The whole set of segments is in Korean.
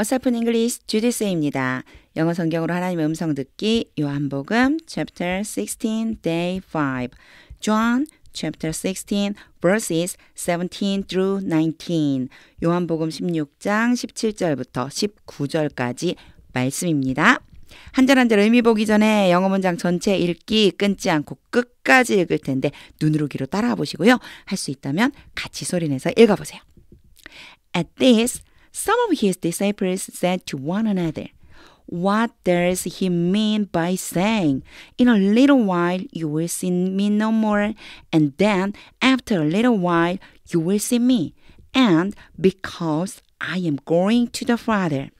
워사픈 잉글리스 주디스입니다. 영어 성경으로 하나님의 음성 듣기 요한복음 chapter 16 day 5 John chapter 16 verses 17 through 19 요한복음 16장 17절부터 19절까지 말씀입니다. 한 절 한 절 의미 보기 전에 영어 문장 전체 읽기 끊지 않고 끝까지 읽을 텐데 눈으로 귀로 따라와 보시고요. 할 수 있다면 같이 소리 내서 읽어 보세요. At this Some of his disciples said to one another, What does he mean by saying, In a little while you will see me no more, and then after a little while you will see me, and because I am going to the Father?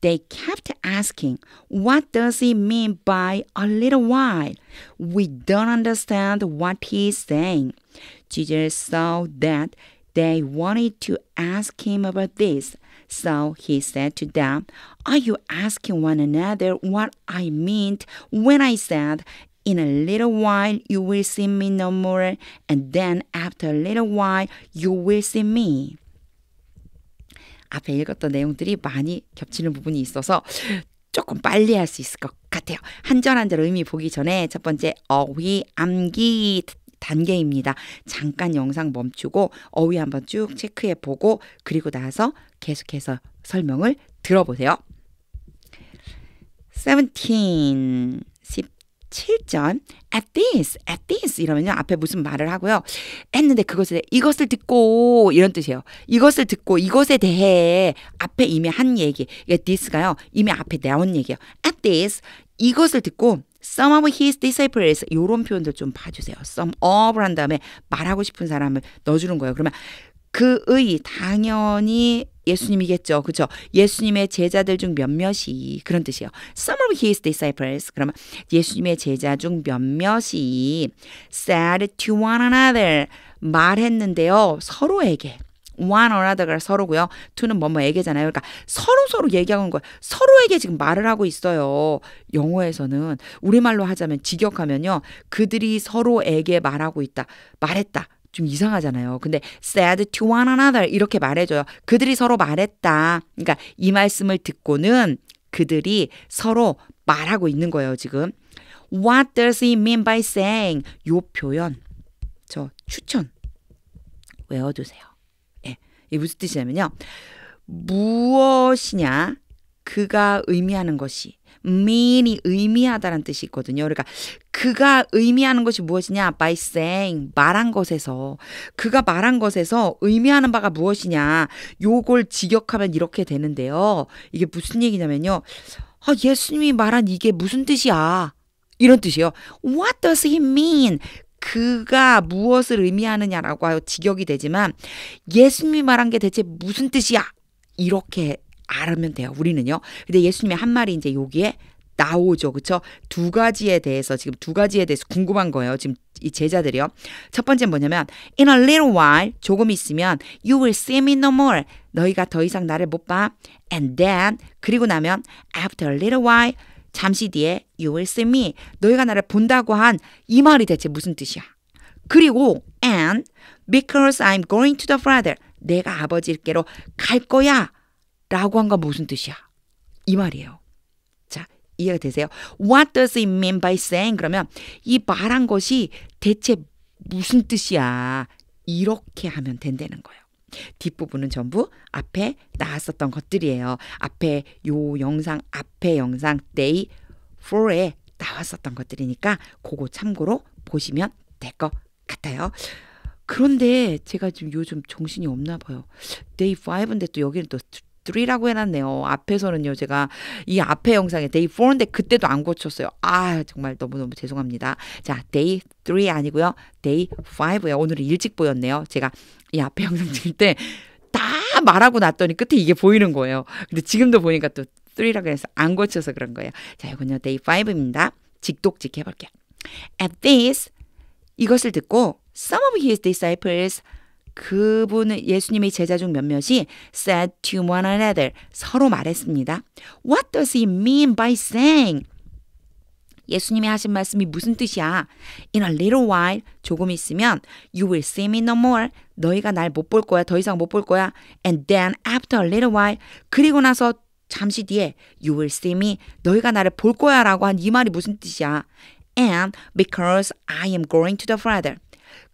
They kept asking, What does he mean by a little while? We don't understand what he is saying. Jesus saw that They wanted to ask him about this. So he said to them, Are you asking one another what I meant when I said, In a little while you will see me no more, and then after a little while you will see me? 앞에 읽었던 내용들이 많이 겹치는 부분이 있어서 조금 빨리 할 수 있을 것 같아요. 한 절 한 절 의미 보기 전에 첫 번째 어휘 암기 단계입니다. 잠깐 영상 멈추고 어휘 한번 쭉 체크해 보고 그리고 나서 계속해서 설명을 들어보세요. 17 7절 at this at this 이러면 앞에 무슨 말을 하고요 했는데 그것을 이것을 듣고 이런 뜻이에요 이것을 듣고 이것에 대해 앞에 이미 한 얘기 이게 this가요 이미 앞에 나온 얘기예요 at this 이것을 듣고 some of his disciples 이런 표현들 좀 봐주세요. some of을 한 다음에 말하고 싶은 사람을 넣어주는 거예요. 그러면 그의 당연히 예수님이겠죠. 그렇죠? 예수님의 제자들 중 몇몇이 그런 뜻이에요. Some of his disciples 그러면 예수님의 제자 중 몇몇이 said to one another 말했는데요. 서로에게 one or other가 서로고요. to는 뭐뭐에게잖아요. 그러니까 서로 서로 얘기하는 거예요. 서로에게 지금 말을 하고 있어요. 영어에서는 우리말로 하자면 직역하면요. 그들이 서로에게 말하고 있다. 말했다. 좀 이상하잖아요. 근데 said to one another 이렇게 말해줘요. 그들이 서로 말했다. 그러니까 이 말씀을 듣고는 그들이 서로 말하고 있는 거예요, 지금. What does he mean by saying? 요 표현. 저 추천. 외워두세요. 이게 무슨 뜻이냐면요. 무엇이냐? 그가 의미하는 것이 mean이 의미하다라는 뜻이 있거든요. 그러니까 그가 의미하는 것이 무엇이냐? by saying 말한 것에서 그가 말한 것에서 의미하는 바가 무엇이냐? 요걸 직역하면 이렇게 되는데요. 이게 무슨 얘기냐면요. 아, 예수님이 말한 이게 무슨 뜻이야? 이런 뜻이에요. What does he mean? 그가 무엇을 의미하느냐라고 하여 직역이 되지만 예수님이 말한 게 대체 무슨 뜻이야? 이렇게 알면 돼요. 우리는요. 근데 예수님의 한 말이 이제 여기에 나오죠. 그쵸? 두 가지에 대해서, 지금 두 가지에 대해서 궁금한 거예요. 지금 이 제자들이요. 첫 번째는 뭐냐면, in a little while, 조금 있으면, you will see me no more. 너희가 더 이상 나를 못 봐. and then, 그리고 나면, after a little while, 잠시 뒤에 you will see me. 너희가 나를 본다고 한 이 말이 대체 무슨 뜻이야? 그리고 and because I'm going to the father. 내가 아버지께로 갈 거야. 라고 한 건 무슨 뜻이야? 이 말이에요. 자, 이해가 되세요? What does it mean by saying? 그러면 이 말한 것이 대체 무슨 뜻이야? 이렇게 하면 된다는 거예요. 뒷부분은 전부 앞에 나왔었던 것들이에요. 앞에 요 영상, 앞에 영상 day 4에 나왔었던 것들이니까 그거 참고로 보시면 될 것 같아요. 그런데 제가 지금 요즘 정신이 없나 봐요. 데이 5인데 또 여기는 또 3라고 해놨네요. 앞에서는요, 제가 이 앞에 영상에 day 4인데 그때도 안 고쳤어요. 아, 정말 너무너무 죄송합니다. 자, day 3 아니고요. day 5예요. 오늘은 일찍 보였네요. 제가 이 앞에 영상 찍을 때 다 말하고 났더니 끝에 이게 보이는 거예요. 근데 지금도 보니까 또 3라고 해서 안 고쳐서 그런 거예요. 자, 이건요, day 5입니다. 직독직 해볼게요. At this, 이것을 듣고 some of his disciples 그분의 예수님의 제자 중 몇몇이 said to one another 서로 말했습니다. What does he mean by saying? 예수님이 하신 말씀이 무슨 뜻이야? In a little while 조금 있으면 you will see me no more. 너희가 날 못 볼 거야. 더 이상 못 볼 거야. And then after a little while 그리고 나서 잠시 뒤에 you will see me 너희가 나를 볼 거야라고 한 이 말이 무슨 뜻이야? And because I am going to the Father.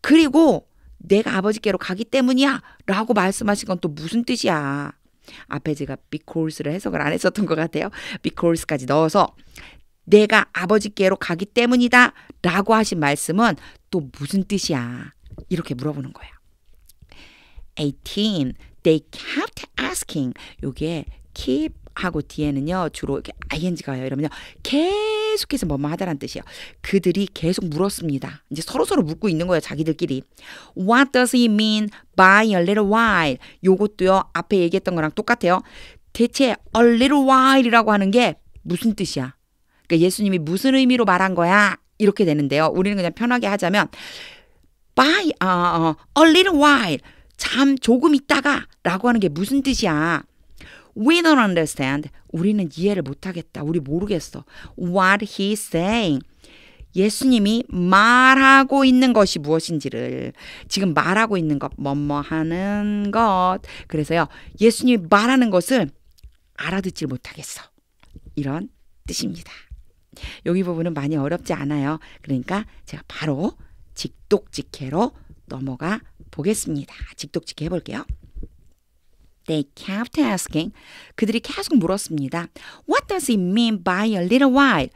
그리고 내가 아버지께로 가기 때문이야 라고 말씀하신 건 또 무슨 뜻이야. 앞에 제가 because를 해석을 안 했었던 것 같아요. because까지 넣어서 내가 아버지께로 가기 때문이다 라고 하신 말씀은 또 무슨 뜻이야. 이렇게 물어보는 거야. 18. They kept asking. 요게 keep 하고 뒤에는요. 주로 이렇게 ing가 요 이러면요. k e p 계속해서 뭐뭐 하다란 뜻이에요. 그들이 계속 물었습니다. 이제 서로서로 묻고 있는 거예요. 자기들끼리. What does he mean by a little while? 요것도요. 앞에 얘기했던 거랑 똑같아요. 대체 a little while이라고 하는 게 무슨 뜻이야? 그러니까 예수님이 무슨 의미로 말한 거야? 이렇게 되는데요. 우리는 그냥 편하게 하자면 by 어, uh, a little while 참 조금 있다가라고 하는 게 무슨 뜻이야? We don't understand. 우리는 이해를 못하겠다. 우리 모르겠어. What he's a y i n g 예수님이 말하고 있는 것이 무엇인지를 지금 말하고 있는 것, 뭐뭐 하는 것. 그래서요, 예수님이 말하는 것을 알아듣질 못하겠어. 이런 뜻입니다. 여기 부분은 많이 어렵지 않아요. 그러니까 제가 바로 직독직해로 넘어가 보겠습니다. 직독직해 해볼게요. They kept asking. 그들이 계속 물었습니다. What does it mean by a little while?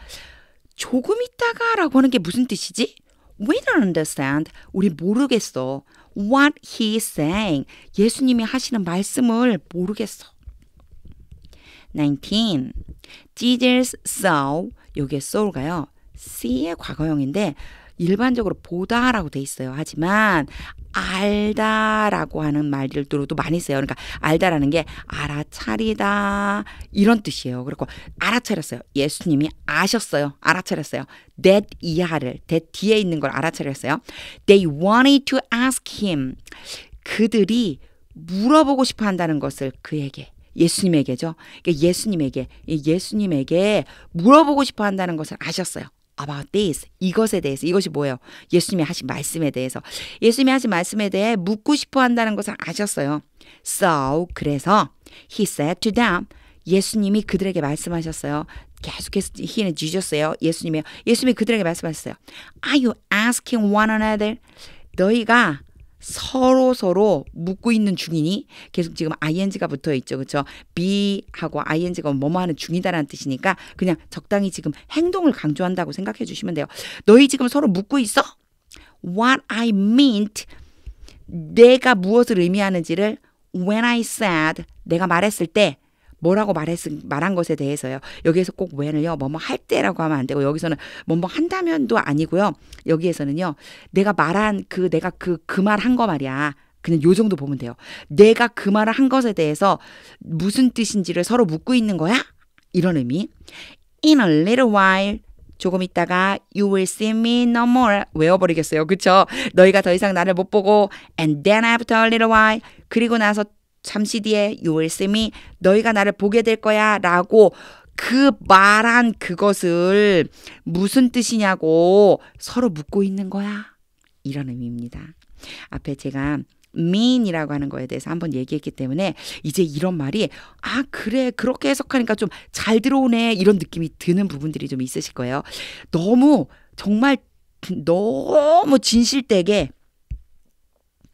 조금 있다가라고 하는 게 무슨 뜻이지? We don't understand. 우리 모르겠어. What he s saying. 예수님이 하시는 말씀을 모르겠어. 19. Jesus saw. 여기에 saw가요. see의 과거형인데 일반적으로 보다라고 돼 있어요. 하지만 알다라고 하는 말들도 많이 써요. 그러니까 알다라는 게 알아차리다 이런 뜻이에요. 그리고 알아차렸어요. 예수님이 아셨어요. 알아차렸어요. that 이하를 that 뒤에 있는 걸 알아차렸어요. They wanted to ask him. 그들이 물어보고 싶어 한다는 것을 그에게 예수님에게죠. 그러니까 예수님에게 예수님에게 물어보고 싶어 한다는 것을 아셨어요. about this 이것에 대해서 이것이 뭐예요? 예수님이 하신 말씀에 대해서 예수님이 하신 말씀에 대해 묻고 싶어 한다는 것을 아셨어요. So 그래서 he said to them 예수님이 그들에게 말씀하셨어요. 계속해서 he는 주셨어요. 예수님이요. 예수님이 그들에게 말씀하셨어요. Are you asking one another? 너희가 서로 서로 묻고 있는 중이니 계속 지금 ing가 붙어 있죠. 그렇죠? be하고 ing가 뭐뭐 뭐 하는 중이다라는 뜻이니까 그냥 적당히 지금 행동을 강조한다고 생각해 주시면 돼요. 너희 지금 서로 묻고 있어? What I meant 내가 무엇을 의미하는지를 when I said 내가 말했을 때 뭐라고 말했 말한 것에 대해서요. 여기에서 꼭 왜는요. 뭐뭐 할 때라고 하면 안 되고 여기서는 뭐뭐 한다면도 아니고요. 여기에서는요. 내가 말한 그 내가 그 그 말 한 거 말이야. 그냥 요 정도 보면 돼요. 내가 그 말을 한 것에 대해서 무슨 뜻인지를 서로 묻고 있는 거야? 이런 의미. In a little while 조금 있다가 you will see me no more 외워버리겠어요. 그쵸? 너희가 더 이상 나를 못 보고 and then after a little while 그리고 나서 잠시 뒤에 요월쌤이 너희가 나를 보게 될 거야 라고 그 말한 그것을 무슨 뜻이냐고 서로 묻고 있는 거야. 이런 의미입니다. 앞에 제가 mean이라고 하는 거에 대해서 한번 얘기했기 때문에 이제 이런 말이 아 그래 그렇게 해석하니까 좀 잘 들어오네 이런 느낌이 드는 부분들이 좀 있으실 거예요. 너무 정말 너무 진실되게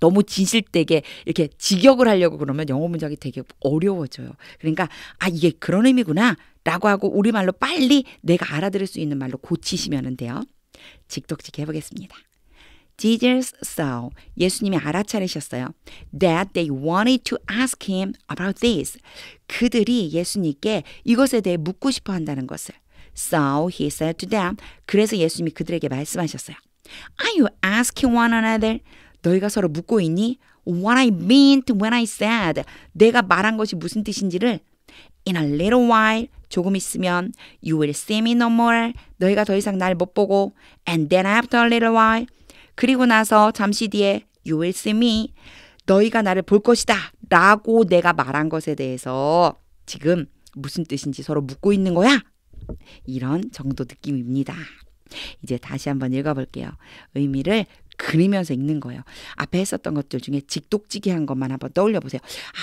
너무 진실되게 이렇게 직역을 하려고 그러면 영어 문장이 되게 어려워져요. 그러니까 아 이게 그런 의미구나 라고 하고 우리말로 빨리 내가 알아들을 수 있는 말로 고치시면 돼요. 직독직 해보겠습니다. Jesus saw 예수님이 알아차리셨어요. That they wanted to ask him about this. 그들이 예수님께 이것에 대해 묻고 싶어 한다는 것을. So he said to them. 그래서 예수님이 그들에게 말씀하셨어요. Are you asking one another? 너희가 서로 묻고 있니? What I meant when I said 내가 말한 것이 무슨 뜻인지를 In a little while 조금 있으면 You will see me no more 너희가 더 이상 날 못 보고 And then after a little while 그리고 나서 잠시 뒤에 You will see me 너희가 나를 볼 것이다 라고 내가 말한 것에 대해서 지금 무슨 뜻인지 서로 묻고 있는 거야 이런 정도 느낌입니다. 이제 다시 한번 읽어볼게요. 의미를 그리면서 읽는 거예요. 앞에 했었던 것들 중에 직독지기한 것만 한번 떠올려 보세요.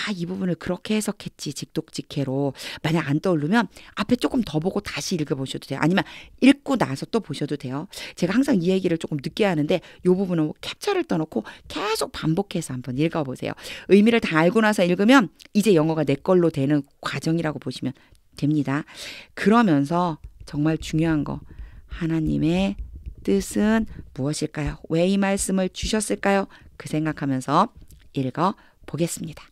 아, 이 부분을 그렇게 해석했지. 직독직해로. 만약 안 떠오르면 앞에 조금 더 보고 다시 읽어 보셔도 돼요. 아니면 읽고 나서 또 보셔도 돼요. 제가 항상 이 얘기를 조금 늦게 하는데 이 부분은 캡처를 떠놓고 계속 반복해서 한번 읽어 보세요. 의미를 다 알고 나서 읽으면 이제 영어가 내 걸로 되는 과정이라고 보시면 됩니다. 그러면서 정말 중요한 거 하나님의 뜻은 무엇일까요? 왜 말씀을 주셨을까요? 그 생각하면서 읽어 보겠습니다.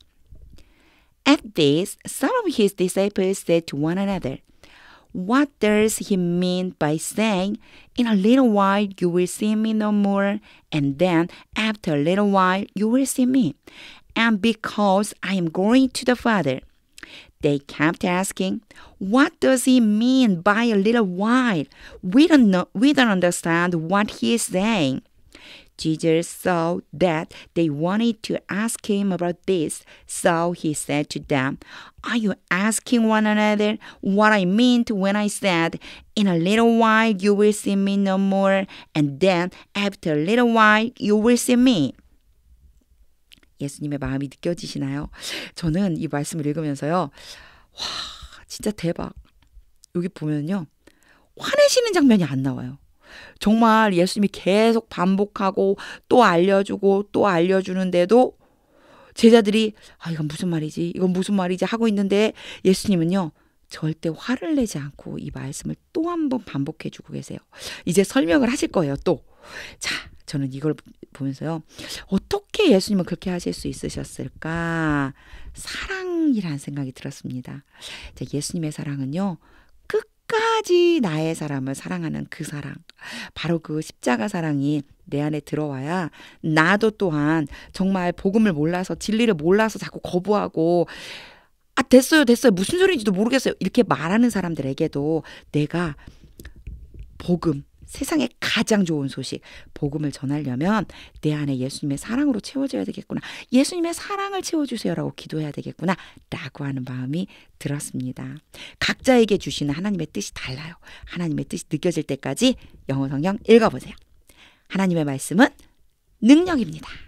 At this, some of his disciples said to one another, What does he mean by saying, In a little while you will see me no more, and then after a little while you will see me? And because I am going to the Father, they kept asking, What does he mean by a little while? We don't, know, we don't understand what he is saying. Jesus saw that they wanted to ask him about this, so he said to them, Are you asking one another what I meant when I said, In a little while you will see me no more, and then after a little while you will see me? 예수님의 마음이 느껴지시나요? 저는 이 말씀을 읽으면서요. 와, 진짜 대박. 여기 보면요. 화내시는 장면이 안 나와요. 정말 예수님이 계속 반복하고 또 알려주고 또 알려주는데도 제자들이 아, 이건 무슨 말이지? 이건 무슨 말이지? 하고 있는데 예수님은요. 절대 화를 내지 않고 이 말씀을 또 한 번 반복해 주고 계세요. 이제 설명을 하실 거예요, 또. 자, 저는 이걸 보면서요. 어떻게 예수님은 그렇게 하실 수 있으셨을까? 사랑이란 생각이 들었습니다. 예수님의 사랑은요. 끝까지 나의 사람을 사랑하는 그 사랑. 바로 그 십자가 사랑이 내 안에 들어와야 나도 또한 정말 복음을 몰라서 진리를 몰라서 자꾸 거부하고 아 됐어요 됐어요 무슨 소리인지도 모르겠어요 이렇게 말하는 사람들에게도 내가 복음 세상에 가장 좋은 소식, 복음을 전하려면 내 안에 예수님의 사랑으로 채워져야 되겠구나. 예수님의 사랑을 채워주세요라고 기도해야 되겠구나. 라고 하는 마음이 들었습니다. 각자에게 주시는 하나님의 뜻이 달라요. 하나님의 뜻이 느껴질 때까지 영어 성경 읽어보세요. 하나님의 말씀은 능력입니다.